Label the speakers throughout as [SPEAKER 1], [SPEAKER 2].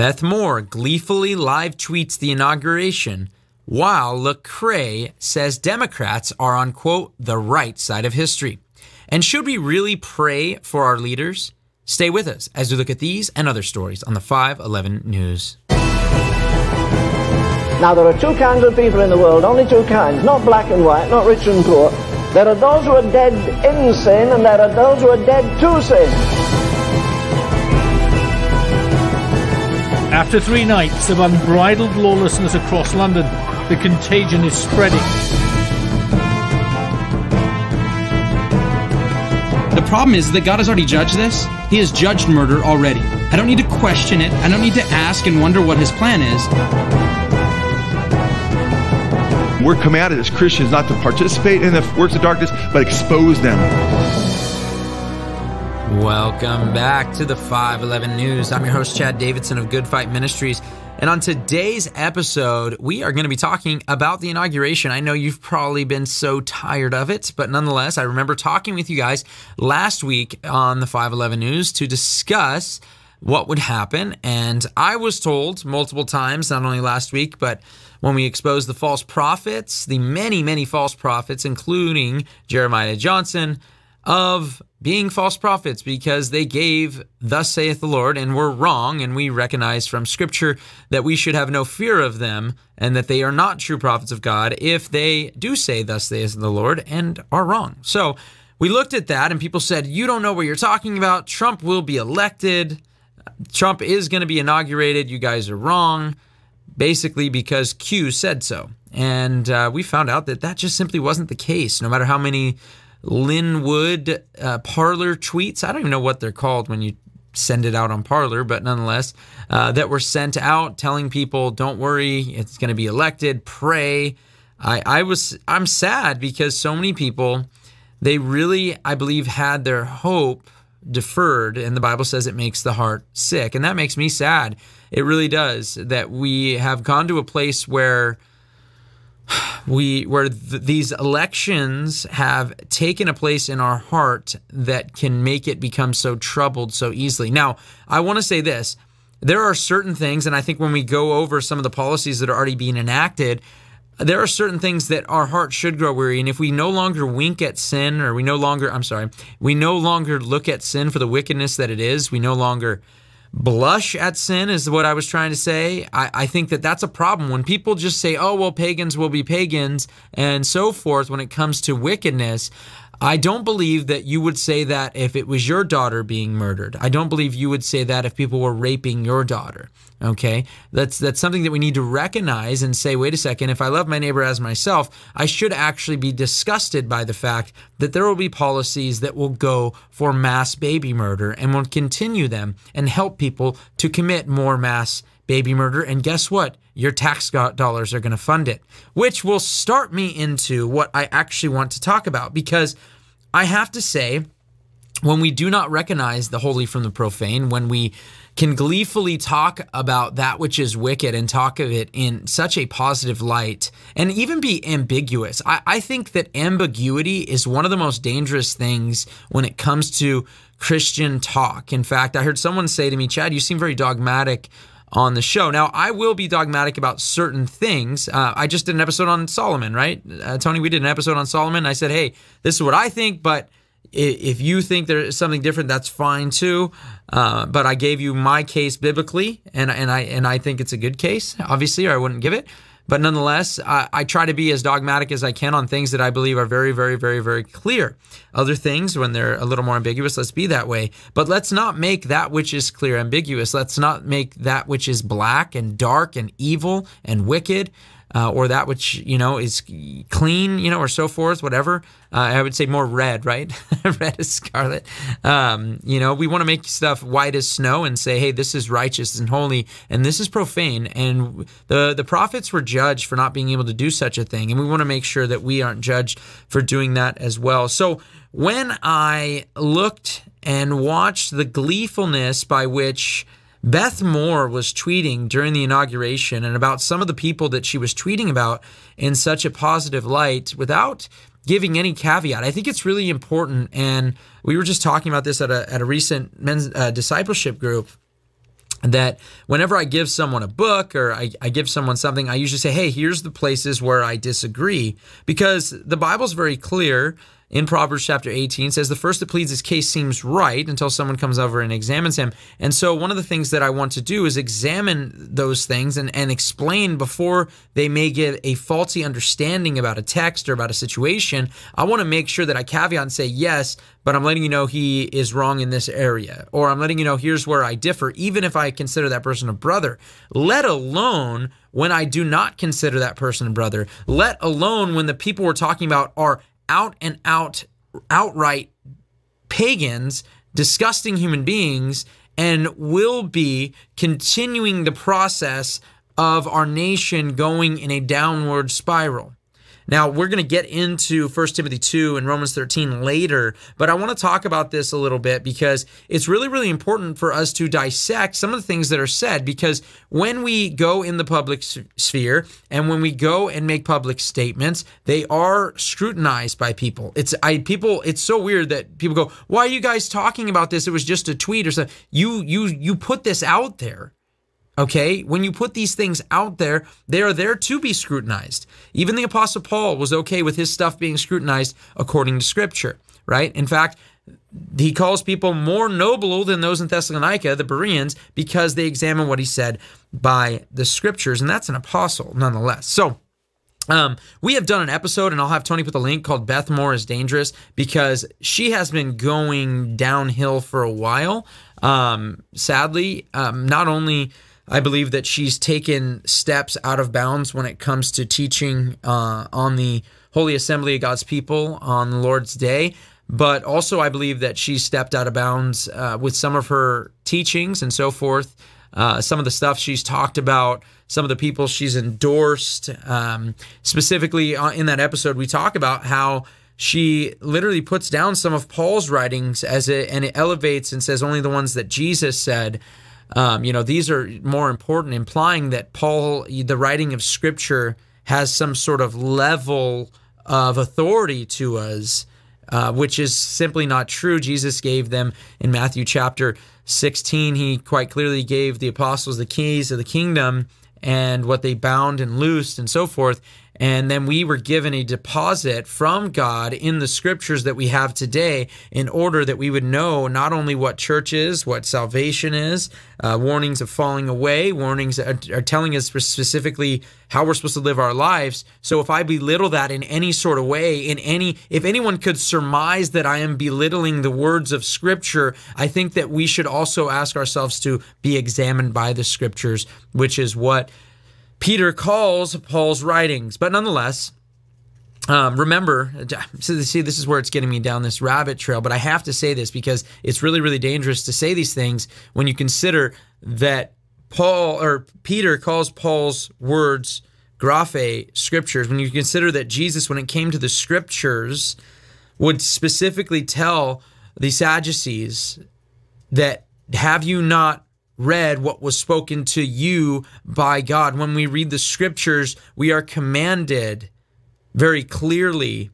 [SPEAKER 1] Beth Moore gleefully live tweets the inauguration, while Lecrae says Democrats are on quote the right side of history. And should we really pray for our leaders? Stay with us as we look at these and other stories on the 511 News. Now, there are two kinds of people in the world, only two kinds, not black and white, not rich and poor. There are those who are dead in sin, and there are those who are dead to sin. After three nights of unbridled lawlessness across London, the contagion is spreading. The problem is that God has already judged this. He has judged murder already. I don't need to question it. I don't need to ask and wonder what his plan is. We're commanded as Christians not to participate in the works of darkness, but expose them. Welcome back to the 511 News. I'm your host, Chad Davidson of Good Fight Ministries. And on today's episode, we are going to be talking about the inauguration. I know you've probably been so tired of it, but nonetheless, I remember talking with you guys last week on the 511 News to discuss what would happen. And I was told multiple times, not only last week, but when we exposed the false prophets, the many, many false prophets, including Jeremiah Johnson, of being false prophets because they gave, Thus saith the Lord, and were wrong. And we recognize from Scripture that we should have no fear of them and that they are not true prophets of God if they do say, Thus saith the Lord, and are wrong. So we looked at that, and people said, You don't know what you're talking about. Trump will be elected. Trump is going to be inaugurated. You guys are wrong. Basically, because Q said so. And uh, we found out that that just simply wasn't the case, no matter how many Linwood uh, Parlor tweets. I don't even know what they're called when you send it out on Parlor, but nonetheless, uh, that were sent out telling people, don't worry, it's going to be elected, pray. I, I was, I'm sad because so many people, they really, I believe, had their hope deferred, and the Bible says it makes the heart sick. And that makes me sad. It really does that we have gone to a place where we where th- these elections have taken a place in our heart that can make it become so troubled so easily. Now, I want to say this. There are certain things and I think when we go over some of the policies that are already being enacted, there are certain things that our heart should grow weary and if we no longer wink at sin or we no longer I'm sorry, we no longer look at sin for the wickedness that it is, we no longer blush at sin is what I was trying to say. I, I, think that that's a problem. When people just say, oh, well, pagans will be pagans and so forth when it comes to wickedness, I don't believe that you would say that if it was your daughter being murdered. I don't believe you would say that if people were raping your daughter. Okay? That's that's something that we need to recognize and say, wait a second, if I love my neighbor as myself, I should actually be disgusted by the fact that there will be policies that will go for mass baby murder and will continue them and help people to commit more mass baby murder. And guess what? Your tax dollars are going to fund it, which will start me into what I actually want to talk about because I have to say, when we do not recognize the holy from the profane, when we can gleefully talk about that which is wicked and talk of it in such a positive light and even be ambiguous. I, I, think that ambiguity is one of the most dangerous things when it comes to Christian talk. In fact, I heard someone say to me, Chad, you seem very dogmatic on the show. Now, I will be dogmatic about certain things. Uh, I just did an episode on Solomon, right? Uh, Tony, we did an episode on Solomon. I said, hey, this is what I think, but if you think there is something different, that's fine too. Uh, but I gave you my case biblically, and and I and I think it's a good case. Obviously, or I wouldn't give it. But nonetheless, I, I, try to be as dogmatic as I can on things that I believe are very, very, very, very clear. Other things, when they're a little more ambiguous, let's be that way. But let's not make that which is clear ambiguous. Let's not make that which is black and dark and evil and wicked uh, or that which you know is clean, you know, or so forth, whatever. Uh, I would say more red, right? red is scarlet. Um, you know, we want to make stuff white as snow and say, hey, this is righteous and holy, and this is profane. And the the prophets were judged for not being able to do such a thing, and we want to make sure that we aren't judged for doing that as well. So when I looked and watched the gleefulness by which Beth Moore was tweeting during the inauguration and about some of the people that she was tweeting about in such a positive light without giving any caveat. I think it's really important. And we were just talking about this at a, at a recent men's uh, discipleship group that whenever I give someone a book or I, I, give someone something, I usually say, hey, here's the places where I disagree. Because the Bible's very clear in Proverbs chapter 18 says the first that pleads his case seems right until someone comes over and examines him. And so one of the things that I want to do is examine those things and, and explain before they may get a faulty understanding about a text or about a situation. I want to make sure that I caveat and say, yes, but I'm letting you know he is wrong in this area, or I'm letting you know here's where I differ, even if I consider that person a brother, let alone when I do not consider that person a brother, let alone when the people we're talking about are out and out, outright pagans, disgusting human beings, and will be continuing the process of our nation going in a downward spiral. Now, we're going to get into 1 Timothy 2 and Romans 13 later, but I want to talk about this a little bit because it's really, really important for us to dissect some of the things that are said because when we go in the public sphere and when we go and make public statements, they are scrutinized by people. It's I people it's so weird that people go, "Why are you guys talking about this? It was just a tweet or something." You you you put this out there. Okay, when you put these things out there, they are there to be scrutinized. Even the Apostle Paul was okay with his stuff being scrutinized according to Scripture, right? In fact, he calls people more noble than those in Thessalonica, the Bereans, because they examine what he said by the Scriptures, and that's an apostle nonetheless. So, um, we have done an episode, and I'll have Tony put the link called Beth Moore is Dangerous because she has been going downhill for a while. Um, sadly, um, not only I believe that she's taken steps out of bounds when it comes to teaching uh, on the Holy Assembly of God's People on the Lord's Day. But also, I believe that she stepped out of bounds uh, with some of her teachings and so forth. Uh, some of the stuff she's talked about, some of the people she's endorsed. Um, specifically, uh, in that episode, we talk about how she literally puts down some of Paul's writings as it and it elevates and says only the ones that Jesus said. Um, you know, these are more important, implying that Paul, the writing of Scripture, has some sort of level of authority to us, uh, which is simply not true. Jesus gave them in Matthew chapter 16, he quite clearly gave the apostles the keys of the kingdom and what they bound and loosed and so forth. And then we were given a deposit from God in the scriptures that we have today in order that we would know not only what church is, what salvation is, uh, warnings of falling away, warnings are, are telling us specifically how we're supposed to live our lives. So if I belittle that in any sort of way, in any, if anyone could surmise that I am belittling the words of scripture, I think that we should also ask ourselves to be examined by the scriptures, which is what Peter calls Paul's writings, but nonetheless, um, remember, see, this is where it's getting me down this rabbit trail, but I have to say this because it's really, really dangerous to say these things when you consider that Paul or Peter calls Paul's words graphe scriptures. When you consider that Jesus, when it came to the scriptures, would specifically tell the Sadducees that have you not read what was spoken to you by God. When we read the scriptures, we are commanded very clearly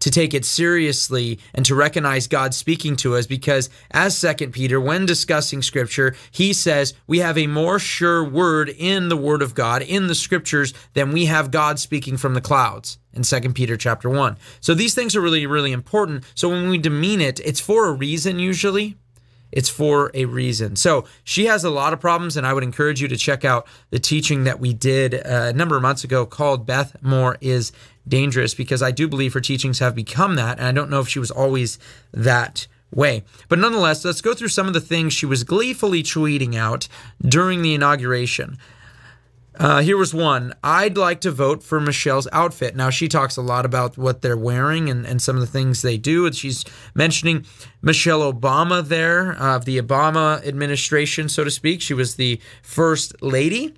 [SPEAKER 1] to take it seriously and to recognize God speaking to us because as second Peter when discussing scripture he says we have a more sure word in the word of God in the scriptures than we have God speaking from the clouds in second Peter chapter 1 so these things are really really important so when we demean it it's for a reason usually it's for a reason. So she has a lot of problems, and I would encourage you to check out the teaching that we did uh, a number of months ago called Beth Moore is Dangerous, because I do believe her teachings have become that. And I don't know if she was always that way. But nonetheless, let's go through some of the things she was gleefully tweeting out during the inauguration. Uh, here was one. I'd like to vote for Michelle's outfit. Now, she talks a lot about what they're wearing and, and some of the things they do. And she's mentioning Michelle Obama there, uh, of the Obama administration, so to speak. She was the first lady.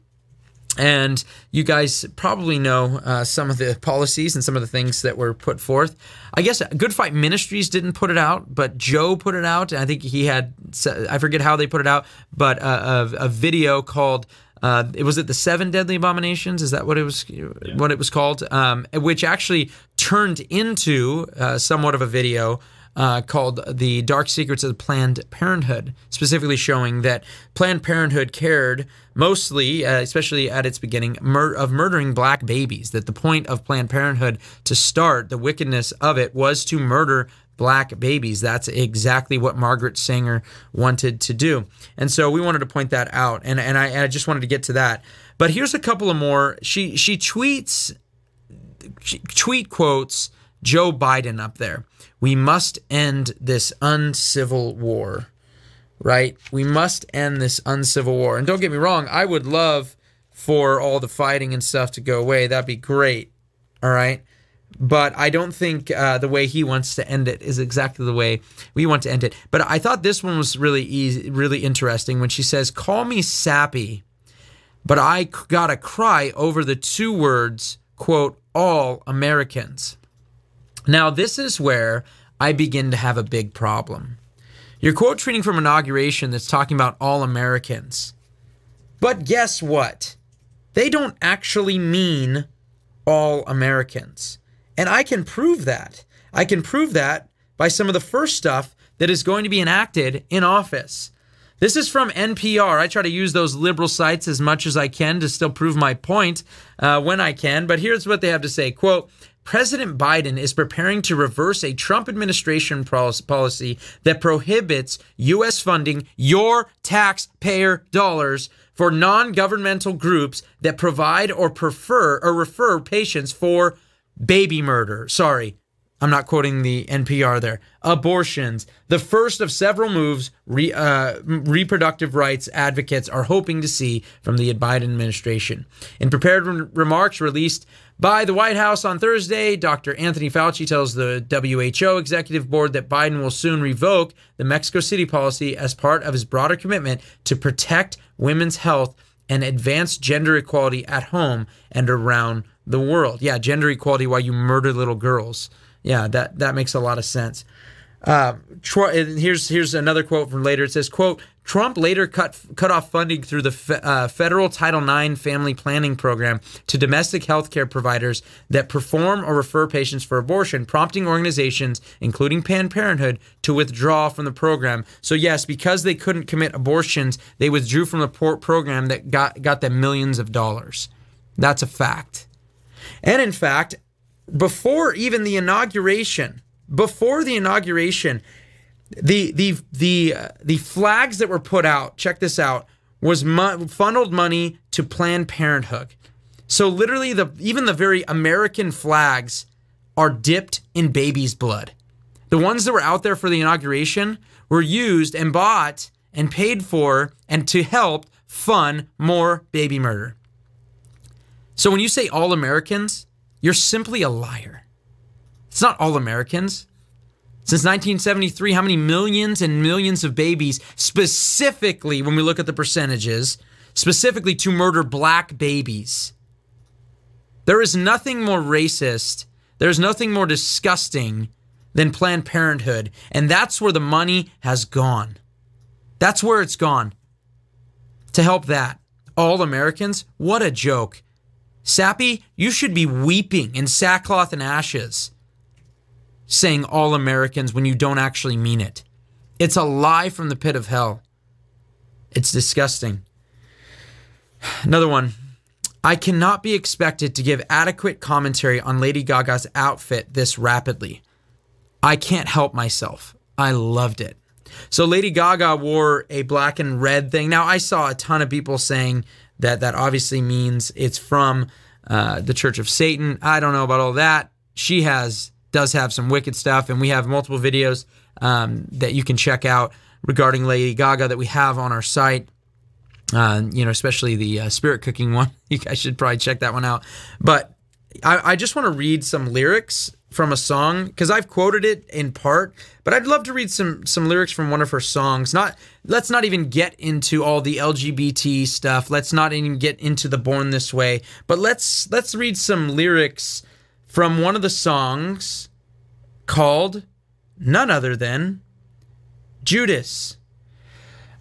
[SPEAKER 1] And you guys probably know uh, some of the policies and some of the things that were put forth. I guess Good Fight Ministries didn't put it out, but Joe put it out. I think he had, I forget how they put it out, but a, uh, a, a video called uh, it was it the Seven Deadly Abominations. Is that what it was? Yeah. What it was called? Um, which actually turned into uh, somewhat of a video. Uh, called The Dark Secrets of Planned Parenthood, specifically showing that Planned Parenthood cared mostly, uh, especially at its beginning, mur of murdering black babies. That the point of Planned Parenthood to start, the wickedness of it, was to murder black babies. That's exactly what Margaret Sanger wanted to do. And so we wanted to point that out. And, and I, and I just wanted to get to that. But here's a couple of more. She, she tweets, she tweet quotes Joe Biden up there. We must end this uncivil war, right? We must end this uncivil war. And don't get me wrong, I would love for all the fighting and stuff to go away. That'd be great. All right but I don't think uh, the way he wants to end it is exactly the way we want to end it. But I thought this one was really easy, really interesting when she says, "Call me sappy, but I got a cry over the two words quote all Americans." Now this is where I begin to have a big problem. You're quote treating from inauguration that's talking about all Americans, but guess what? They don't actually mean all Americans. And I can prove that. I can prove that by some of the first stuff that is going to be enacted in office. This is from NPR. I try to use those liberal sites as much as I can to still prove my point uh, when I can. But here's what they have to say quote, President Biden is preparing to reverse a Trump administration policy that prohibits U.S. funding your taxpayer dollars for non governmental groups that provide or prefer or refer patients for baby murder. Sorry, I'm not quoting the NPR there. Abortions, the first of several moves re, uh, reproductive rights advocates are hoping to see from the Biden administration. In prepared re remarks released by the White House on Thursday, Dr. Anthony Fauci tells the WHO executive board that Biden will soon revoke the Mexico City policy as part of his broader commitment to protect women's health and advance gender equality at home and around the world. Yeah, gender equality while you murder little girls. Yeah, that that makes a lot of sense. Uh, here's here's another quote from later. It says, "quote Trump later cut cut off funding through the fe uh, federal Title IX family planning program to domestic health care providers that perform or refer patients for abortion, prompting organizations, including Planned Parenthood, to withdraw from the program. So yes, because they couldn't commit abortions, they withdrew from the program that got got them millions of dollars. That's a fact." And in fact, before even the inauguration, before the inauguration, the the the uh, the flags that were put out, check this out, was funneled money to Planned Parenthood. So literally the even the very American flags are dipped in baby's blood. The ones that were out there for the inauguration were used and bought and paid for and to help fund more baby murder. So when you say all Americans, you're simply a liar. It's not all Americans. Since 1973, how many millions and millions of babies, specifically when we look at the percentages, specifically to murder black babies? There is nothing more racist, there's nothing more disgusting than Planned Parenthood. And that's where the money has gone. That's where it's gone. To help that. All Americans? What a joke. Sappy, you should be weeping in sackcloth and ashes saying all Americans when you don't actually mean it. It's a lie from the pit of hell. It's disgusting. Another one. I cannot be expected to give adequate commentary on Lady Gaga's outfit this rapidly. I can't help myself. I loved it. So Lady Gaga wore a black and red thing. Now I saw a ton of people saying that that obviously means it's from uh, the Church of Satan. I don't know about all that. She has does have some wicked stuff, and we have multiple videos um, that you can check out regarding Lady Gaga that we have on our site. Uh, you know, especially the uh, spirit cooking one. You guys should probably check that one out. But I, I just want to read some lyrics from a song because I've quoted it in part, but I'd love to read some some lyrics from one of her songs. Not let's not even get into all the LGBT stuff. Let's not even get into the Born This Way, but let's let's read some lyrics from one of the songs called none other than Judas.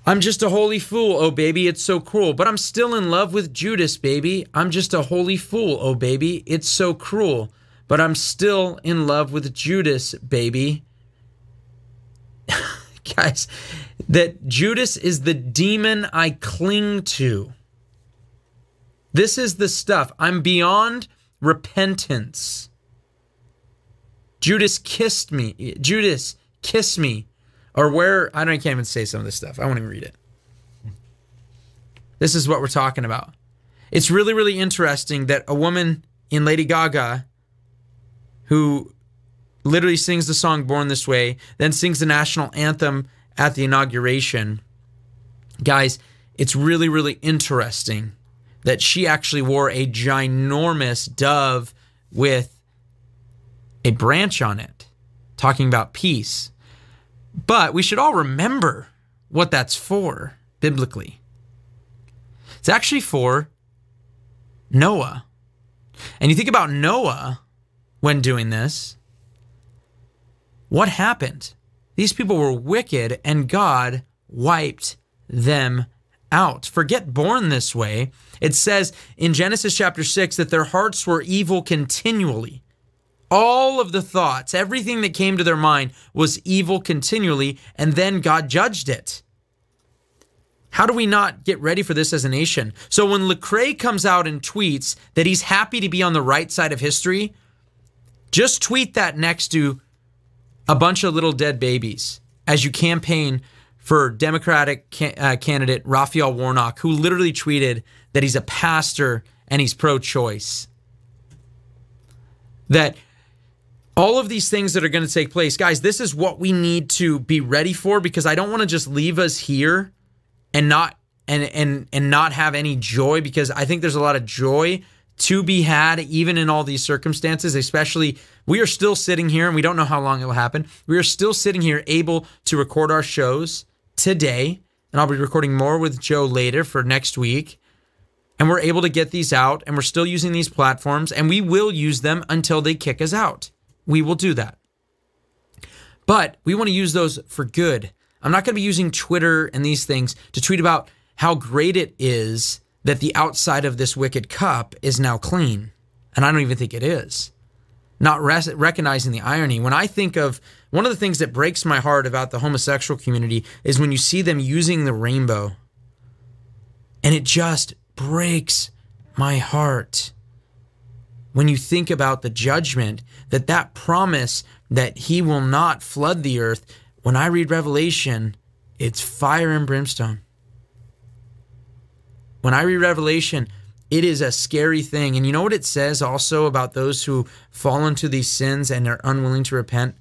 [SPEAKER 1] I'm just a holy fool, oh baby, it's so cruel. But I'm still in love with Judas, baby. I'm just a holy fool, oh baby, it's so cruel but I'm still in love with Judas, baby. Guys, that Judas is the demon I cling to. This is the stuff. I'm beyond repentance. Judas kissed me. Judas, kiss me. Or where, I don't, I can't even say some of this stuff. I won't even read it. This is what we're talking about. It's really, really interesting that a woman in Lady Gaga who literally sings the song Born This Way, then sings the national anthem at the inauguration. Guys, it's really, really interesting that she actually wore a ginormous dove with a branch on it, talking about peace. But we should all remember what that's for biblically. It's actually for Noah. And you think about Noah when doing this. What happened? These people were wicked and God wiped them out. Forget born this way. It says in Genesis chapter 6 that their hearts were evil continually. All of the thoughts, everything that came to their mind was evil continually, and then God judged it. How do we not get ready for this as a nation? So when Lecrae comes out and tweets that he's happy to be on the right side of history, just tweet that next to a bunch of little dead babies as you campaign for Democratic uh, candidate Raphael Warnock, who literally tweeted that he's a pastor and he's pro choice. That all of these things that are going to take place, guys, this is what we need to be ready for because I don't want to just leave us here and not and and and not have any joy because I think there's a lot of joy to be had, even in all these circumstances, especially we are still sitting here and we don't know how long it will happen. We are still sitting here able to record our shows today. And I'll be recording more with Joe later for next week. And we're able to get these out and we're still using these platforms and we will use them until they kick us out. We will do that. But we want to use those for good. I'm not going to be using Twitter and these things to tweet about how great it is that the outside of this wicked cup is now clean. And I don't even think it is. Not res- recognizing the irony. When I think of one of the things that breaks my heart about the homosexual community is when you see them using the rainbow, and it just breaks my heart. When you think about the judgment, that that promise that he will not flood the earth, when I read Revelation, it's fire and brimstone. When I read Revelation, it is a scary thing. And you know what it says also about those who fall into these sins and are unwilling to repent?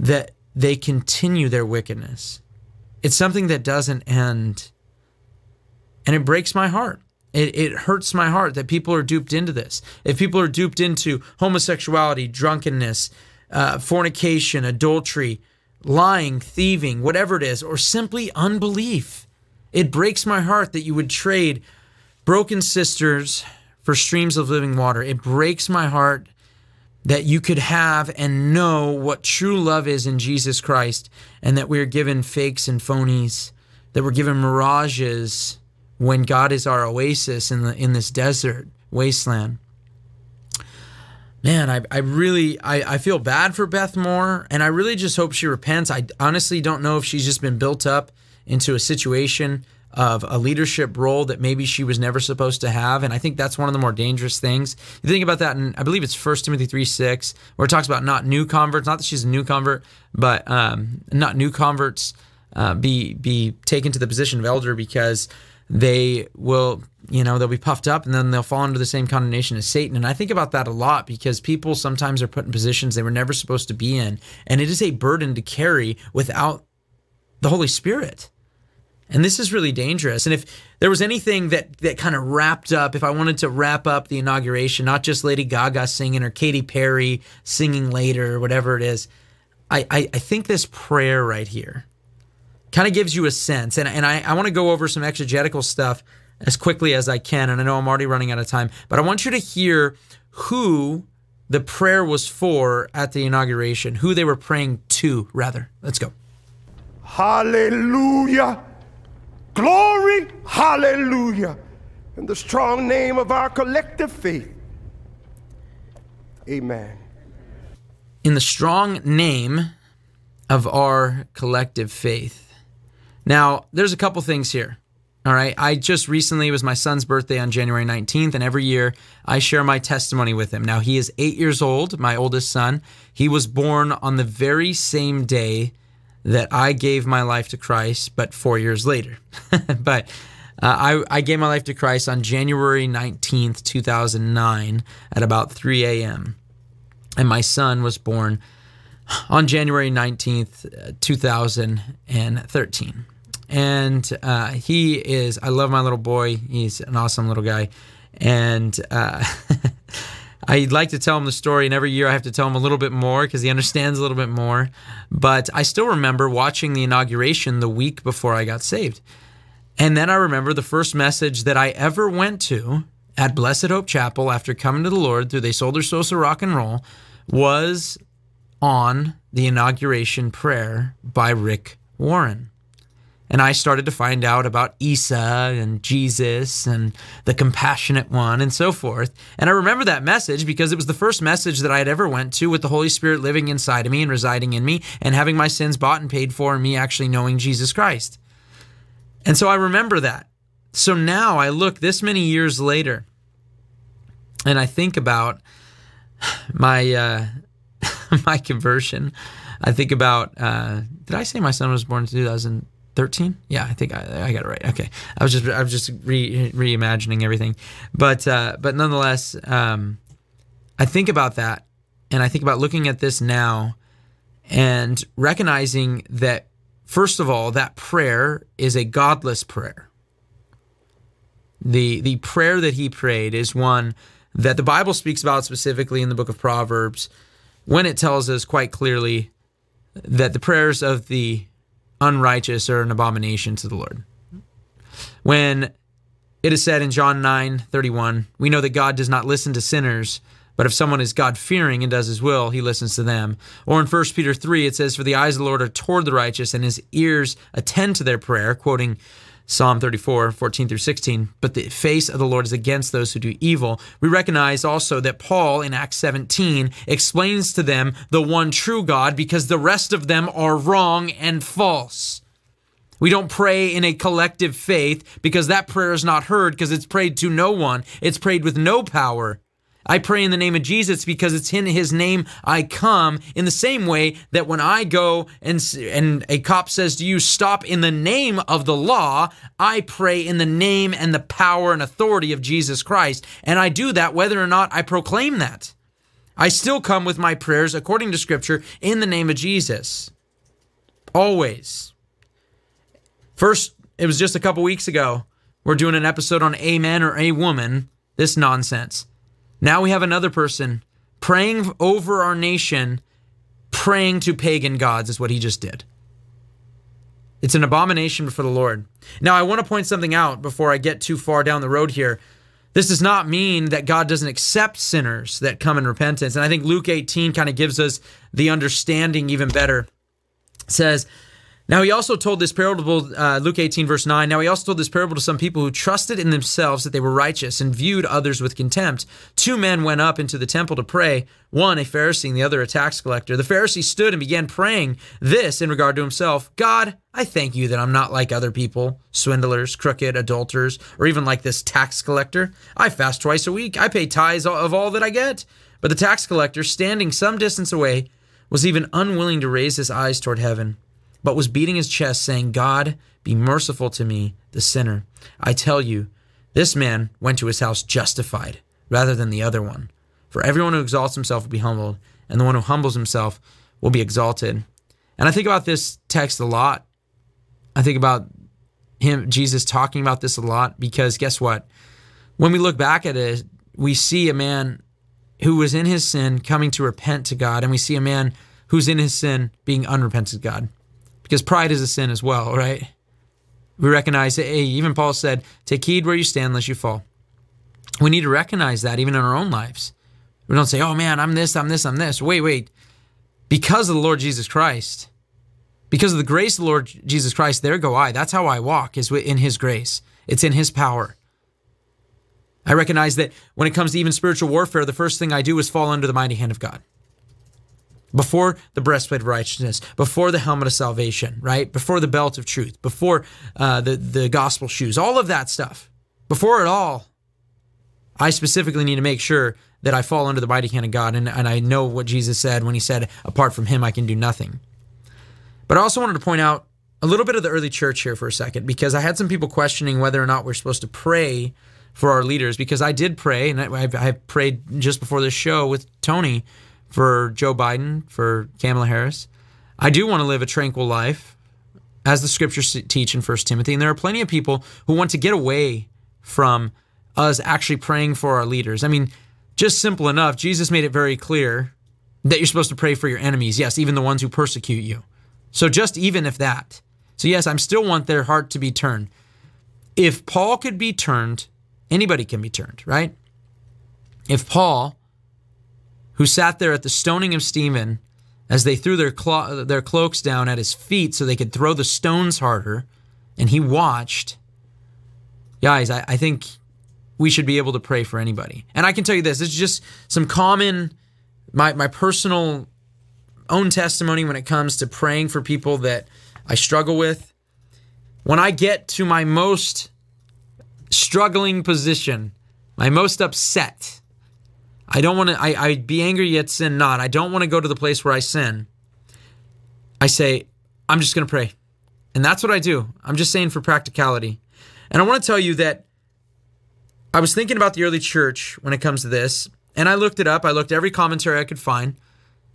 [SPEAKER 1] That they continue their wickedness. It's something that doesn't end. And it breaks my heart. It, it hurts my heart that people are duped into this. If people are duped into homosexuality, drunkenness, uh, fornication, adultery, lying, thieving, whatever it is, or simply unbelief. It breaks my heart that you would trade broken sisters for streams of living water. It breaks my heart that you could have and know what true love is in Jesus Christ and that we are given fakes and phonies, that we're given mirages when God is our oasis in the in this desert wasteland. Man, I, I really I, I feel bad for Beth Moore and I really just hope she repents. I honestly don't know if she's just been built up into a situation of a leadership role that maybe she was never supposed to have. And I think that's one of the more dangerous things. You think about that, and I believe it's First Timothy 3 6, where it talks about not new converts, not that she's a new convert, but um, not new converts uh, be, be taken to the position of elder because they will, you know, they'll be puffed up and then they'll fall under the same condemnation as Satan. And I think about that a lot because people sometimes are put in positions they were never supposed to be in. And it is a burden to carry without the Holy Spirit. And this is really dangerous. And if there was anything that that kind of wrapped up, if I wanted to wrap up the inauguration, not just Lady Gaga singing or Katy Perry singing later or whatever it is, I, I, I think this prayer right here kind of gives you a sense. And, and I, I want to go over some exegetical stuff as quickly as I can. And I know I'm already running out of time, but I want you to hear who the prayer was for at the inauguration, who they were praying to, rather. Let's go. Hallelujah. Glory, hallelujah, in the strong name of our collective faith. Amen. In the strong name of our collective faith. Now, there's a couple things here. All right. I just recently, was my son's birthday on January 19th, and every year I share my testimony with him. Now, he is eight years old, my oldest son. He was born on the very same day that I gave my life to Christ, but four years later. but uh, I, I, gave my life to Christ on January 19th, 2009, at about 3 a.m. And my son was born on January 19th, 2013. And uh, he is, I love my little boy. He's an awesome little guy. And uh, I'd like to tell him the story, and every year I have to tell him a little bit more because he understands a little bit more. But I still remember watching the inauguration the week before I got saved. And then I remember the first message that I ever went to at Blessed Hope Chapel after coming to the Lord through They Sold Their Souls to Rock and Roll was on the inauguration prayer by Rick Warren. And I started to find out about Isa and Jesus and the compassionate one and so forth. And I remember that message because it was the first message that I had ever went to with the Holy Spirit living inside of me and residing in me and having my sins bought and paid for and me actually knowing Jesus Christ. And so I remember that. So now I look this many years later and I think about my uh, my conversion. I think about uh, did I say my son was born in 2000? 13 yeah i think I, I, got it right okay i was just i was just re, reimagining everything but uh, but nonetheless um, i think about that and i think about looking at this now and recognizing that first of all that prayer is a godless prayer the the prayer that he prayed is one that the bible speaks about specifically in the book of proverbs when it tells us quite clearly that the prayers of the unrighteous or an abomination to the Lord. When it is said in John 9 31, we know that God does not listen to sinners, but if someone is God fearing and does his will, he listens to them. Or in 1 Peter 3, it says, For the eyes of the Lord are toward the righteous, and his ears attend to their prayer, quoting Psalm 34, 14 through 16. But the face of the Lord is against those who do evil. We recognize also that Paul in Acts 17 explains to them the one true God because the rest of them are wrong and false. We don't pray in a collective faith because that prayer is not heard because it's prayed to no one, it's prayed with no power. I pray in the name of Jesus because it's in his name I come in the same way that when I go and and a cop says to you stop in the name of the law, I pray in the name and the power and authority of Jesus Christ and I do that whether or not I proclaim that. I still come with my prayers according to scripture in the name of Jesus. Always. First, it was just a couple weeks ago. We're doing an episode on a man or a woman. This nonsense. Now we have another person praying over our nation, praying to pagan gods, is what he just did. It's an abomination before the Lord. Now, I want to point something out before I get too far down the road here. This does not mean that God doesn't accept sinners that come in repentance. And I think Luke 18 kind of gives us the understanding even better. It says, now he also told this parable, uh, Luke 18, verse 9. Now he also told this parable to some people who trusted in themselves that they were righteous and viewed others with contempt. Two men went up into the temple to pray, one a Pharisee and the other a tax collector. The Pharisee stood and began praying this in regard to himself God, I thank you that I'm not like other people, swindlers, crooked, adulterers, or even like this tax collector. I fast twice a week, I pay tithes of all that I get. But the tax collector, standing some distance away, was even unwilling to raise his eyes toward heaven but was beating his chest, saying, God, be merciful to me, the sinner. I tell you, this man went to his house justified rather than the other one. For everyone who exalts himself will be humbled, and the one who humbles himself will be exalted. And I think about this text a lot. I think about him, Jesus talking about this a lot because guess what? When we look back at it, we see a man who was in his sin coming to repent to God, and we see a man who's in his sin being unrepentant to God because pride is a sin as well, right? We recognize that, hey, even Paul said, take heed where you stand lest you fall. We need to recognize that even in our own lives. We don't say, oh man, I'm this, I'm this, I'm this. Wait, wait. Because of the Lord Jesus Christ, because of the grace of the Lord Jesus Christ, there go I. That's how I walk, is in His grace, it's in His power. I recognize that when it comes to even spiritual warfare, the first thing I do is fall under the mighty hand of God before the breastplate of righteousness, before the helmet of salvation, right? Before the belt of truth, before uh, the, the gospel shoes, all of that stuff. Before it all, I specifically need to make sure that I fall under the mighty hand of God and, and I know what Jesus said when he said, apart from him, I can do nothing. But I also wanted to point out a little bit of the early church here for a second because I had some people questioning whether or not we're supposed to pray for our leaders because I did pray and I, I prayed just before this show with Tony for Joe Biden, for Kamala Harris. I do want to live a tranquil life, as the scriptures teach in 1 Timothy. And there are plenty of people who want to get away from us actually praying for our leaders. I mean, just simple enough, Jesus made it very clear that you're supposed to pray for your enemies, yes, even the ones who persecute you. So just even if that. So, yes, I still want their heart to be turned. If Paul could be turned, anybody can be turned, right? If Paul who sat there at the stoning of Stephen as they threw their, clo their cloaks down at his feet so they could throw the stones harder, and he watched. Guys, I, I think we should be able to pray for anybody. And I can tell you this, this is just some common, my, my personal own testimony when it comes to praying for people that I struggle with. When I get to my most struggling position, my most upset, I don't want to, I, I be angry yet sin not. I don't want to go to the place where I sin. I say, I'm just going to pray. And that's what I do. I'm just saying for practicality. And I want to tell you that I was thinking about the early church when it comes to this, and I looked it up. I looked every commentary I could find,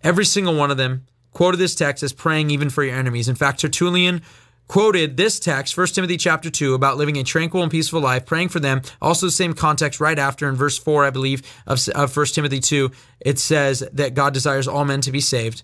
[SPEAKER 1] every single one of them quoted this text as praying even for your enemies. In fact, Tertullian quoted this text, 1 Timothy chapter 2, about living a tranquil and peaceful life, praying for them. Also, the same context right after in verse 4, I believe, of, of 1 Timothy 2, it says that God desires all men to be saved.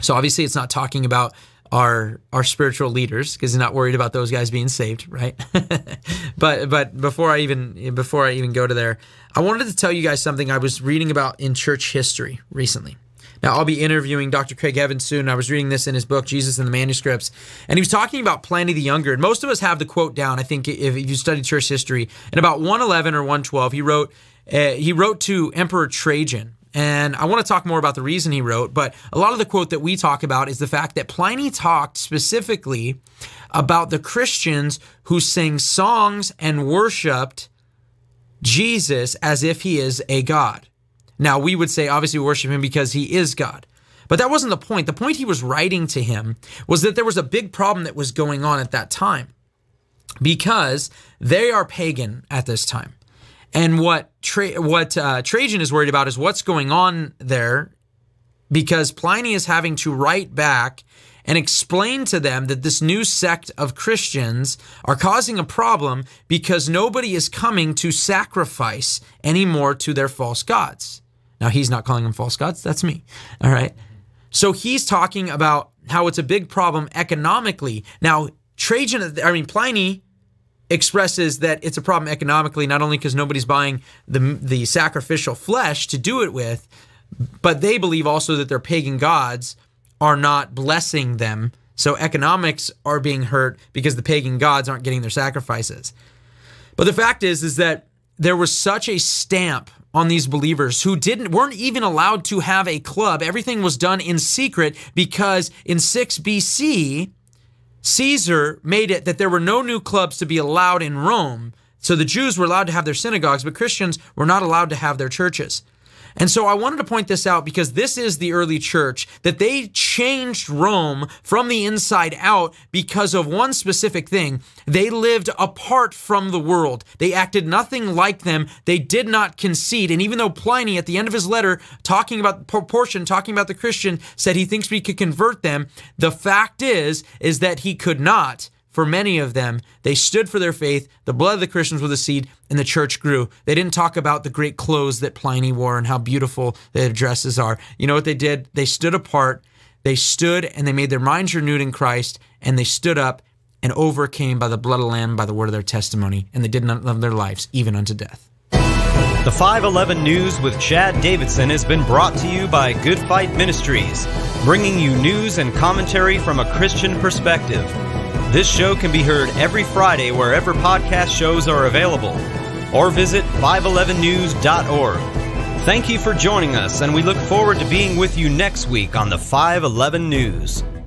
[SPEAKER 1] So obviously, it's not talking about our our spiritual leaders because he's not worried about those guys being saved, right? but but before I even before I even go to there, I wanted to tell you guys something I was reading about in church history recently. Now, I'll be interviewing Dr. Craig Evans soon. I was reading this in his book, Jesus and the Manuscripts, and he was talking about Pliny the Younger. And most of us have the quote down, I think, if, you study church history. In about 111 or 112, he wrote, uh, he wrote to Emperor Trajan. And I want to talk more about the reason he wrote, but a lot of the quote that we talk about is the fact that Pliny talked specifically about the Christians who sang songs and worshiped Jesus as if he is a God. Now, we would say, obviously, we worship him because he is God. But that wasn't the point. The point he was writing to him was that there was a big problem that was going on at that time because they are pagan at this time. And what, Tra- what uh, Trajan is worried about is what's going on there because Pliny is having to write back and explain to them that this new sect of Christians are causing a problem because nobody is coming to sacrifice anymore to their false gods. Now, he's not calling them false gods, that's me. All right. So he's talking about how it's a big problem economically. Now, Trajan, I mean, Pliny expresses that it's a problem economically, not only because nobody's buying the, the sacrificial flesh to do it with, but they believe also that their pagan gods are not blessing them. So economics are being hurt because the pagan gods aren't getting their sacrifices. But the fact is, is that there was such a stamp on these believers who didn't weren't even allowed to have a club. Everything was done in secret because in 6 BC Caesar made it that there were no new clubs to be allowed in Rome. So the Jews were allowed to have their synagogues, but Christians were not allowed to have their churches. And so I wanted to point this out because this is the early church that they changed Rome from the inside out because of one specific thing. They lived apart from the world. They acted nothing like them. They did not concede. And even though Pliny, at the end of his letter, talking about proportion, talking about the Christian, said he thinks we could convert them, the fact is, is that he could not for many of them, they stood for their faith, the blood of the Christians was the seed, and the church grew. They didn't talk about the great clothes that Pliny wore and how beautiful the dresses are. You know what they did? They stood apart, they stood and they made their minds renewed in Christ, and they stood up and overcame by the blood of the Lamb, by the word of their testimony, and they did not love their lives, even unto death. The 511 News with Chad Davidson has been brought to you by Good Fight Ministries, bringing you news and commentary from a Christian perspective. This show can be heard every Friday wherever podcast shows are available or visit 511news.org. Thank you for joining us, and we look forward to being with you next week on the 511 News.